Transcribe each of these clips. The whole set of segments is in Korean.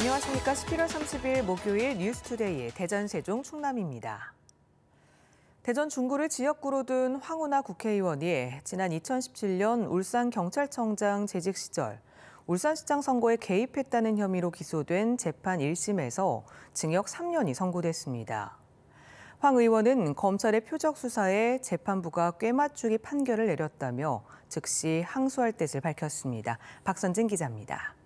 안녕하십니까. 11월 30일 목요일 뉴스투데이의 대전 세종 충남입니다. 대전 중구를 지역구로 둔 황우나 국회의원이 지난 2017년 울산경찰청장 재직 시절 울산시장 선거에 개입했다는 혐의로 기소된 재판 1심에서 징역 3년이 선고됐습니다. 황 의원은 검찰의 표적 수사에 재판부가 꽤맞추기 판결을 내렸다며 즉시 항소할 뜻을 밝혔습니다. 박선진 기자입니다.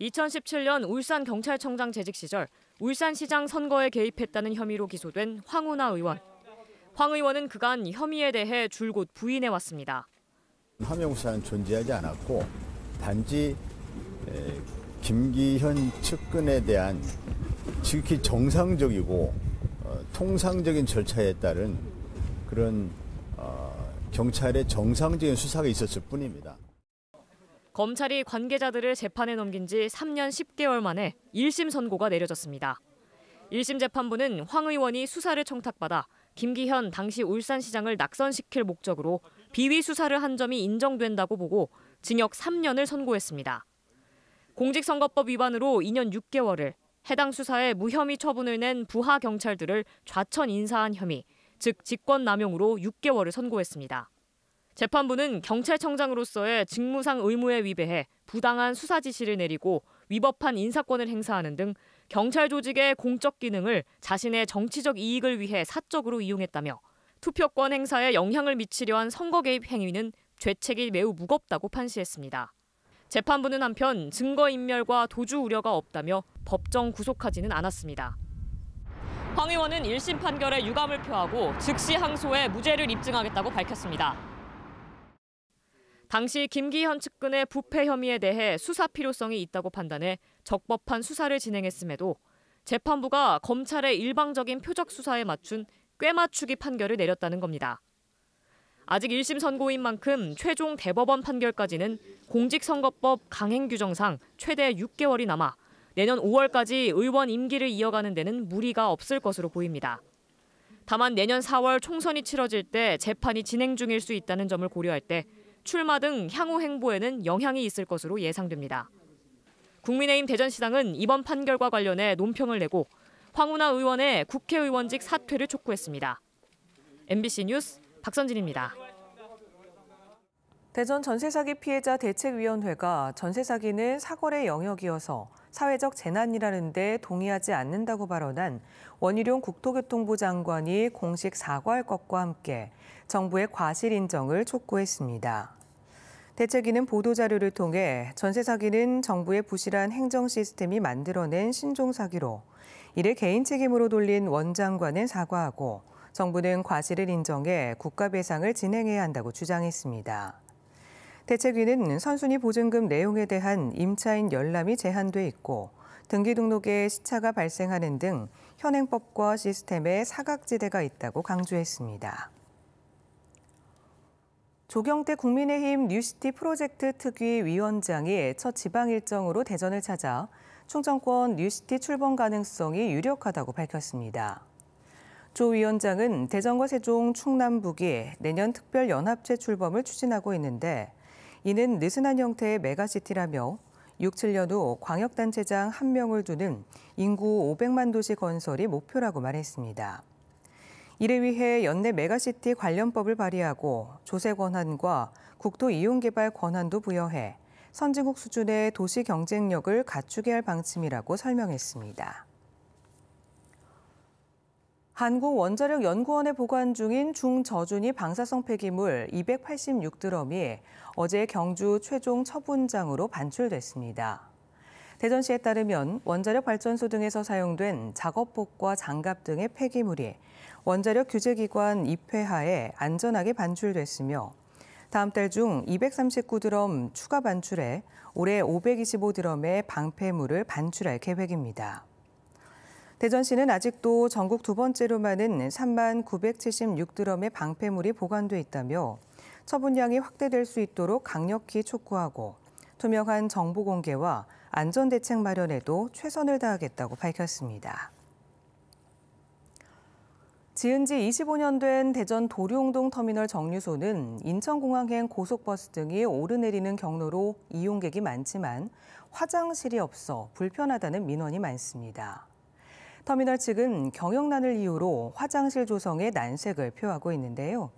2017년 울산 경찰청장 재직 시절 울산시장 선거에 개입했다는 혐의로 기소된 황운하 의원. 황 의원은 그간 혐의에 대해 줄곧 부인해 왔습니다. 함영수는 존재하지 않았고 단지 김기현 측근에 대한 지극히 정상적이고 어, 통상적인 절차에 따른 그런 어, 경찰의 정상적인 수사가 있었을 뿐입니다. 검찰이 관계자들을 재판에 넘긴 지 3년 10개월 만에 1심 선고가 내려졌습니다. 1심 재판부는 황 의원이 수사를 청탁받아 김기현 당시 울산시장을 낙선시킬 목적으로 비위 수사를 한 점이 인정된다고 보고 징역 3년을 선고했습니다. 공직선거법 위반으로 2년 6개월을 해당 수사에 무혐의 처분을 낸 부하 경찰들을 좌천 인사한 혐의, 즉 직권남용으로 6개월을 선고했습니다. 재판부는 경찰청장으로서의 직무상 의무에 위배해 부당한 수사 지시를 내리고 위법한 인사권을 행사하는 등 경찰 조직의 공적 기능을 자신의 정치적 이익을 위해 사적으로 이용했다며 투표권 행사에 영향을 미치려 한 선거 개입 행위는 죄책이 매우 무겁다고 판시했습니다. 재판부는 한편 증거인멸과 도주 우려가 없다며 법정 구속하지는 않았습니다. 황 의원은 1심 판결에 유감을 표하고 즉시 항소해 무죄를 입증하겠다고 밝혔습니다. 당시 김기현 측근의 부패 혐의에 대해 수사 필요성이 있다고 판단해 적법한 수사를 진행했음에도 재판부가 검찰의 일방적인 표적 수사에 맞춘 꿰맞추기 판결을 내렸다는 겁니다. 아직 1심 선고인 만큼 최종 대법원 판결까지는 공직선거법 강행 규정상 최대 6개월이 남아 내년 5월까지 의원 임기를 이어가는 데는 무리가 없을 것으로 보입니다. 다만 내년 4월 총선이 치러질 때 재판이 진행 중일 수 있다는 점을 고려할 때 출마 등 향후 행보에는 영향이 있을 것으로 예상됩니다. 국민의힘 대전시당은 이번 판결과 관련해 논평을 내고 황운하 의원의 국회의원직 사퇴를 촉구했습니다. MBC 뉴스 박선진입니다. 대전 전세사기 피해자 대책위원회가 전세사기는 사거래 영역이어서 사회적 재난이라는데 동의하지 않는다고 발언한 원희룡 국토교통부 장관이 공식 사과할 것과 함께 정부의 과실 인정을 촉구했습니다. 대책위는 보도자료를 통해 전세 사기는 정부의 부실한 행정 시스템이 만들어낸 신종 사기로 이를 개인 책임으로 돌린 원 장관은 사과하고 정부는 과실을 인정해 국가 배상을 진행해야 한다고 주장했습니다. 대책위는 선순위 보증금 내용에 대한 임차인 열람이 제한돼 있고 등기 등록에 시차가 발생하는 등 현행법과 시스템에 사각지대가 있다고 강조했습니다. 조경태 국민의힘 뉴시티 프로젝트 특위 위원장이 첫 지방 일정으로 대전을 찾아 충청권 뉴시티 출범 가능성이 유력하다고 밝혔습니다. 조 위원장은 대전과 세종, 충남북이 내년 특별연합체 출범을 추진하고 있는데 이는 느슨한 형태의 메가시티라며 6, 7년 후 광역단체장 한명을 두는 인구 500만 도시 건설이 목표라고 말했습니다. 이를 위해 연내 메가시티 관련법을 발의하고 조세 권한과 국토 이용 개발 권한도 부여해 선진국 수준의 도시 경쟁력을 갖추게 할 방침이라고 설명했습니다. 한국원자력연구원에 보관 중인 중저준위 방사성 폐기물 286드럼이 어제 경주 최종 처분장으로 반출됐습니다. 대전시에 따르면 원자력 발전소 등에서 사용된 작업복과 장갑 등의 폐기물이 원자력 규제기관 입회하에 안전하게 반출됐으며 다음 달 중 239드럼 추가 반출해 올해 525드럼의 방패물을 반출할 계획입니다. 대전시는 아직도 전국 두 번째로 많은 3만 976드럼의 방패물이 보관돼 있다며 처분량이 확대될 수 있도록 강력히 촉구하고 투명한 정보 공개와 안전 대책 마련에도 최선을 다하겠다고 밝혔습니다. 지은 지 25년 된 대전 도룡동 터미널 정류소는 인천공항행 고속버스 등이 오르내리는 경로로 이용객이 많지만 화장실이 없어 불편하다는 민원이 많습니다. 터미널 측은 경영난을 이유로 화장실 조성에 난색을 표하고 있는데요.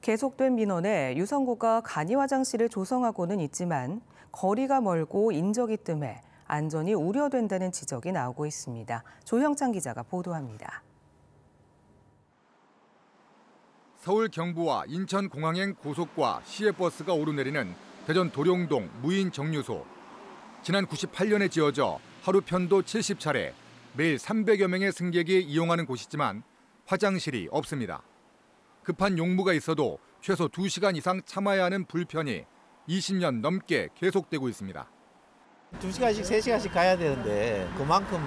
계속된 민원에 유성구가 간이 화장실을 조성하고는 있지만 거리가 멀고 인적이 뜸해 안전이 우려된다는 지적이 나오고 있습니다. 조형창 기자가 보도합니다. 서울 경부와 인천 공항행 고속과 시외버스가 오르내리는 대전 도룡동 무인 정류소. 지난 98년에 지어져 하루 편도 70차례, 매일 300여 명의 승객이 이용하는 곳이지만 화장실이 없습니다. 급한 용무가 있어도 최소 2시간 이상 참아야 하는 불편이 20년 넘게 계속되고 있습니다. 2시간씩, 3시간씩 가야 되는데 그만큼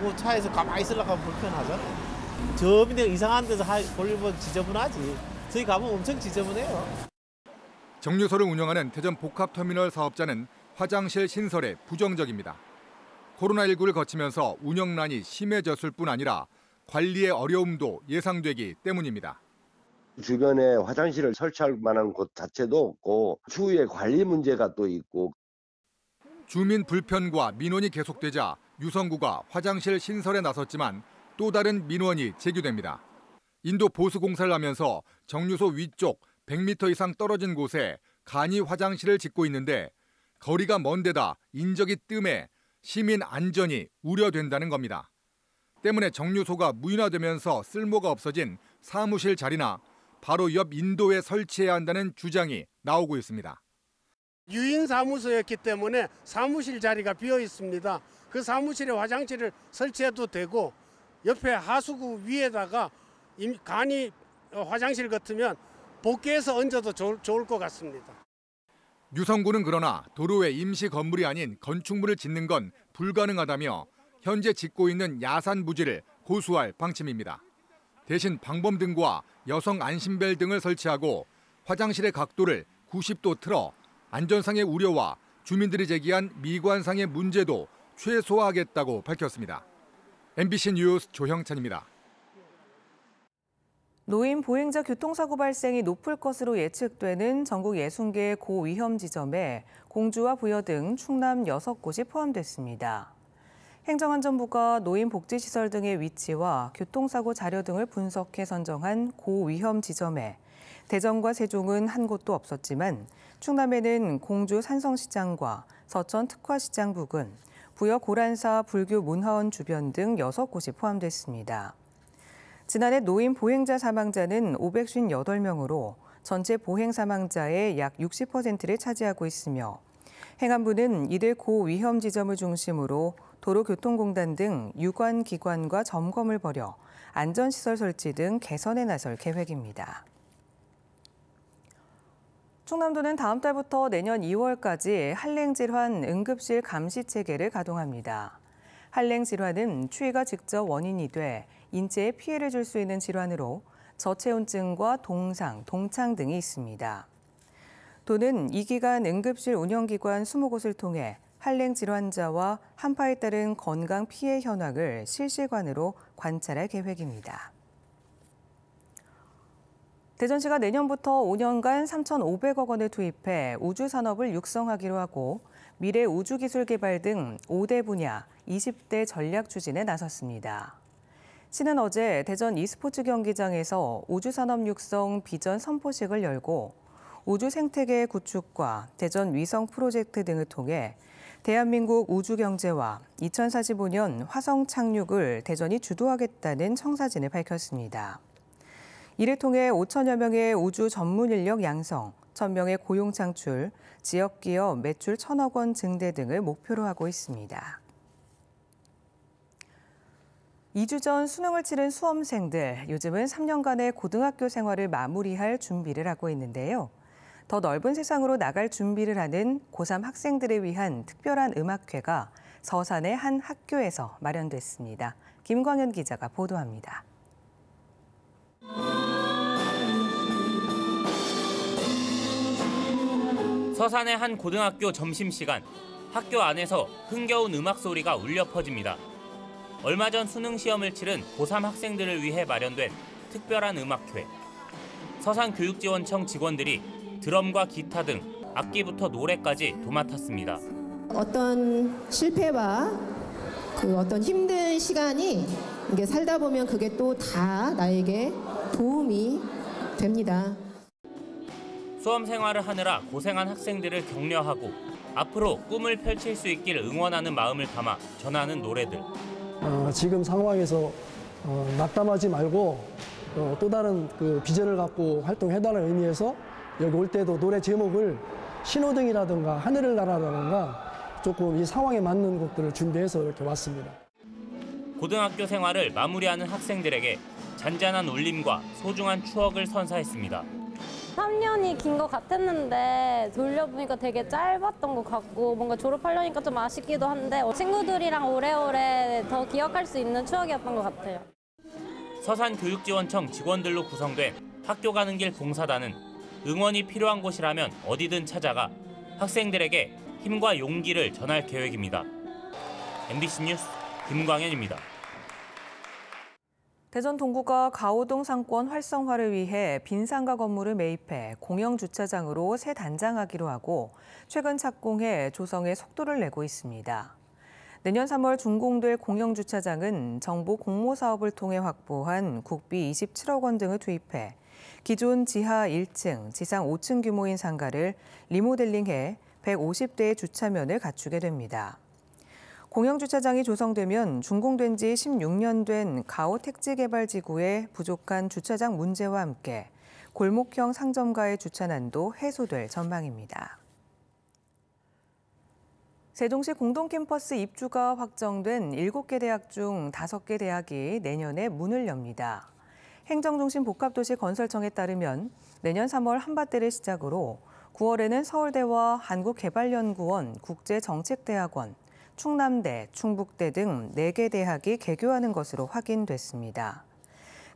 뭐 차에서 가만히 있으려고 하면 불편하잖아요. 저 이상한 데서 걸리면 지저분하지. 저희 가면 엄청 지저분해요. 정류소를 운영하는 대전 복합터미널 사업자는 화장실 신설에 부정적입니다. 코로나19를 거치면서 운영난이 심해졌을 뿐 아니라 관리의 어려움도 예상되기 때문입니다. 주변에 화장실을 설치할 만한 곳 자체도 없고 추후에 관리 문제가 또 있고 주민 불편과 민원이 계속되자 유성구가 화장실 신설에 나섰지만 또 다른 민원이 제기됩니다. 인도 보수 공사를 하면서 정류소 위쪽 100m 이상 떨어진 곳에 간이 화장실을 짓고 있는데 거리가 먼 데다 인적이 뜸해 시민 안전이 우려된다는 겁니다. 때문에 정류소가 무인화되면서 쓸모가 없어진 사무실 자리나 바로 옆 인도에 설치해야 한다는 주장이 나오고 있습니다. 유인 사무소였기 때문에 사무실 자리가 비어 있습니다. 그 사무실에 화장실을 설치해도 되고 옆에 하수구 위에다가 간이 어, 화장실 같으면 복귀해서 얹어도 좋을 것 같습니다. 유성구는 그러나 도로에 임시 건물이 아닌 건축물을 짓는 건 불가능하다며 현재 짓고 있는 야산 부지를 고수할 방침입니다. 대신 방범 등과 여성 안심벨 등을 설치하고 화장실의 각도를 90도 틀어 안전상의 우려와 주민들이 제기한 미관상의 문제도 최소화하겠다고 밝혔습니다. MBC 뉴스 조형찬입니다. 노인 보행자 교통사고 발생이 높을 것으로 예측되는 전국 60개의 고위험 지점에 공주와 부여 등 충남 6곳이 포함됐습니다. 행정안전부가 노인복지시설 등의 위치와 교통사고 자료 등을 분석해 선정한 고위험 지점에 대전과 세종은 한 곳도 없었지만 충남에는 공주 산성시장과 서천 특화시장 부근, 부여 고란사 불교문화원 주변 등 6곳이 포함됐습니다. 지난해 노인 보행자 사망자는 558명으로 전체 보행 사망자의 약 60%를 차지하고 있으며 행안부는 이들 고위험 지점을 중심으로 도로교통공단 등 유관 기관과 점검을 벌여 안전시설 설치 등 개선에 나설 계획입니다. 충남도는 다음 달부터 내년 2월까지 한랭질환 응급실 감시 체계를 가동합니다. 한랭질환은 추위가 직접 원인이 돼 인체에 피해를 줄 수 있는 질환으로 저체온증과 동상, 동창 등이 있습니다. 도는 이 기간 응급실 운영기관 20곳을 통해 한랭 질환자와 한파에 따른 건강 피해 현황을 실시간으로 관찰할 계획입니다. 대전시가 내년부터 5년간 3,500억 원을 투입해 우주산업을 육성하기로 하고 미래 우주기술 개발 등 5대 분야 20대 전략 추진에 나섰습니다. 시는 어제 대전 e스포츠 경기장에서 우주산업육성 비전 선포식을 열고 우주 생태계 구축과 대전 위성 프로젝트 등을 통해 대한민국 우주 경제와 2045년 화성 착륙을 대전이 주도하겠다는 청사진을 밝혔습니다. 이를 통해 5천여 명의 우주 전문 인력 양성, 1,000명의 고용 창출, 지역 기업 매출 천억 원 증대 등을 목표로 하고 있습니다. 2주 전 수능을 치른 수험생들, 요즘은 3년간의 고등학교 생활을 마무리할 준비를 하고 있는데요. 더 넓은 세상으로 나갈 준비를 하는 고3 학생들을 위한 특별한 음악회가 서산의 한 학교에서 마련됐습니다. 김광현 기자가 보도합니다. 서산의 한 고등학교 점심시간. 학교 안에서 흥겨운 음악 소리가 울려 퍼집니다. 얼마 전 수능 시험을 치른 고3 학생들을 위해 마련된 특별한 음악회. 서산교육지원청 직원들이 드럼과 기타 등 악기부터 노래까지 도맡았습니다. 어떤 실패와 그 어떤 힘든 시간이 이게 살다 보면 그게 또 다 나에게 도움이 됩니다. 수험 생활을 하느라 고생한 학생들을 격려하고 앞으로 꿈을 펼칠 수 있길 응원하는 마음을 담아 전하는 노래들. 어, 지금 상황에서 어, 낙담하지 말고 어, 또 다른 그 비전을 갖고 활동해달라는 의미에서 여기 올 때도 노래 제목을 신호등이라든가 하늘을 날아라든가 조금 이 상황에 맞는 곡들을 준비해서 이렇게 왔습니다. 고등학교 생활을 마무리하는 학생들에게 잔잔한 울림과 소중한 추억을 선사했습니다. 3년이 긴 것 같았는데 돌려보니까 되게 짧았던 것 같고 뭔가 졸업하려니까 좀 아쉽기도 한데 친구들이랑 오래오래 더 기억할 수 있는 추억이었던 것 같아요. 서산교육지원청 직원들로 구성된 학교 가는 길 봉사단은 응원이 필요한 곳이라면 어디든 찾아가 학생들에게 힘과 용기를 전할 계획입니다. MBC 뉴스 김광현입니다. 대전 동구가 가오동 상권 활성화를 위해 빈 상가 건물을 매입해 공영 주차장으로 새 단장하기로 하고 최근 착공해 조성에 속도를 내고 있습니다. 내년 3월 준공될 공영 주차장은 정부 공모 사업을 통해 확보한 국비 27억 원 등을 투입해 기존 지하 1층, 지상 5층 규모인 상가를 리모델링해 150대의 주차면을 갖추게 됩니다. 공영주차장이 조성되면 준공된 지 16년 된 가오 택지개발지구의 부족한 주차장 문제와 함께 골목형 상점가의 주차난도 해소될 전망입니다. 세종시 공동캠퍼스 입주가 확정된 7개 대학 중 5개 대학이 내년에 문을 엽니다. 행정중심 복합도시 건설청에 따르면 내년 3월 한밭대를 시작으로 9월에는 서울대와 한국개발연구원, 국제정책대학원, 충남대, 충북대 등 4개 대학이 개교하는 것으로 확인됐습니다.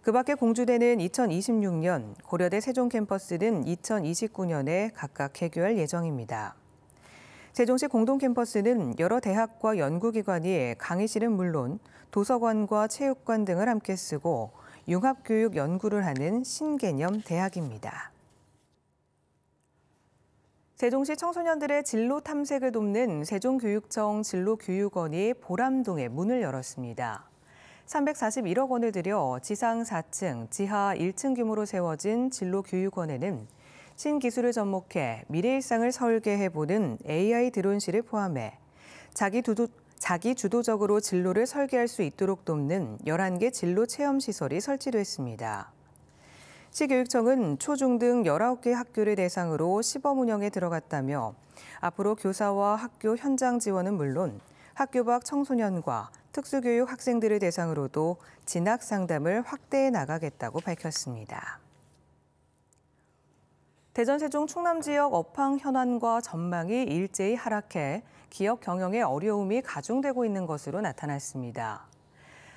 그 밖에 공주대는 2026년, 고려대 세종캠퍼스는 2029년에 각각 개교할 예정입니다. 세종시 공동캠퍼스는 여러 대학과 연구기관이 강의실은 물론 도서관과 체육관 등을 함께 쓰고 융합교육 연구를 하는 신개념 대학입니다. 세종시 청소년들의 진로 탐색을 돕는 세종교육청 진로교육원이 보람동에 문을 열었습니다. 341억 원을 들여 지상 4층, 지하 1층 규모로 세워진 진로교육원에는 신기술을 접목해 미래 일상을 설계해보는 AI 드론실을 포함해 자기, 두도, 자기 주도적으로 진로를 설계할 수 있도록 돕는 11개 진로 체험 시설이 설치됐습니다. 시교육청은 초중등 19개 학교를 대상으로 시범 운영에 들어갔다며 앞으로 교사와 학교 현장 지원은 물론 학교 밖 청소년과 특수교육 학생들을 대상으로도 진학 상담을 확대해 나가겠다고 밝혔습니다. 대전 세종 충남 지역 업황 현안과 전망이 일제히 하락해 기업 경영의 어려움이 가중되고 있는 것으로 나타났습니다.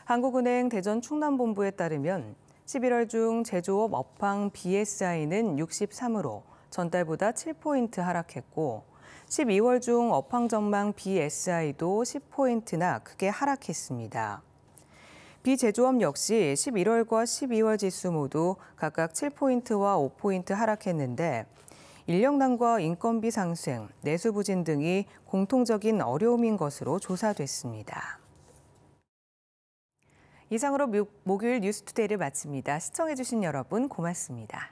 한국은행 대전 충남본부에 따르면 11월 중 제조업 업황 BSI는 63으로 전달보다 7포인트 하락했고 12월 중 업황 전망 BSI도 10포인트나 크게 하락했습니다. 비제조업 역시 11월과 12월 지수 모두 각각 7포인트와 5포인트 하락했는데 인력난과 인건비 상승, 내수 부진 등이 공통적인 어려움인 것으로 조사됐습니다. 이상으로 목요일 뉴스투데이를 마칩니다. 시청해주신 여러분 고맙습니다.